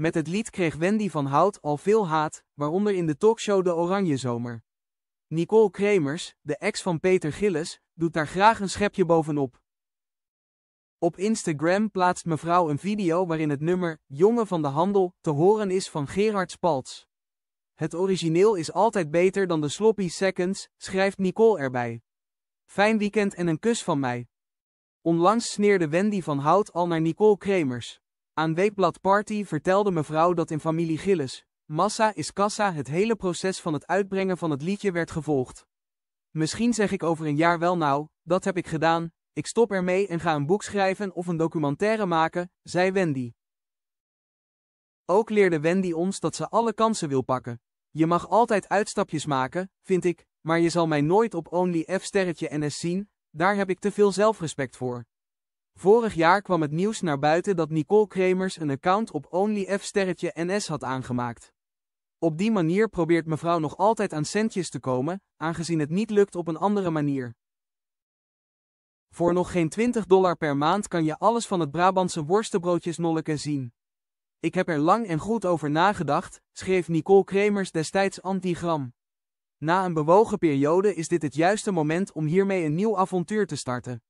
Met het lied kreeg Wendy van Hout al veel haat, waaronder in de talkshow De Oranje Zomer. Nicole Kremers, de ex van Peter Gillis, doet daar graag een schepje bovenop. Op Instagram plaatst mevrouw een video waarin het nummer Jongen van de Handel te horen is van Gerard Spalts. Het origineel is altijd beter dan de sloppy seconds, schrijft Nicole erbij. Fijn weekend en een kus van mij. Onlangs sneerde Wendy van Hout al naar Nicole Kremers. Aan Weekblad Party vertelde mevrouw dat in familie Gillis, Massa is Kassa het hele proces van het uitbrengen van het liedje werd gevolgd. Misschien zeg ik over een jaar wel nou, dat heb ik gedaan, ik stop ermee en ga een boek schrijven of een documentaire maken, zei Wendy. Ook leerde Wendy ons dat ze alle kansen wil pakken. Je mag altijd uitstapjes maken, vind ik, maar je zal mij nooit op Only F-sterretje NS zien, daar heb ik te veel zelfrespect voor. Vorig jaar kwam het nieuws naar buiten dat Nicole Kremers een account op OnlyF-NS had aangemaakt. Op die manier probeert mevrouw nog altijd aan centjes te komen, aangezien het niet lukt op een andere manier. Voor nog geen 20 dollar per maand kan je alles van het Brabantse worstenbroodjes zien. Ik heb er lang en goed over nagedacht, schreef Nicole Kremers destijds antigram. Na een bewogen periode is dit het juiste moment om hiermee een nieuw avontuur te starten.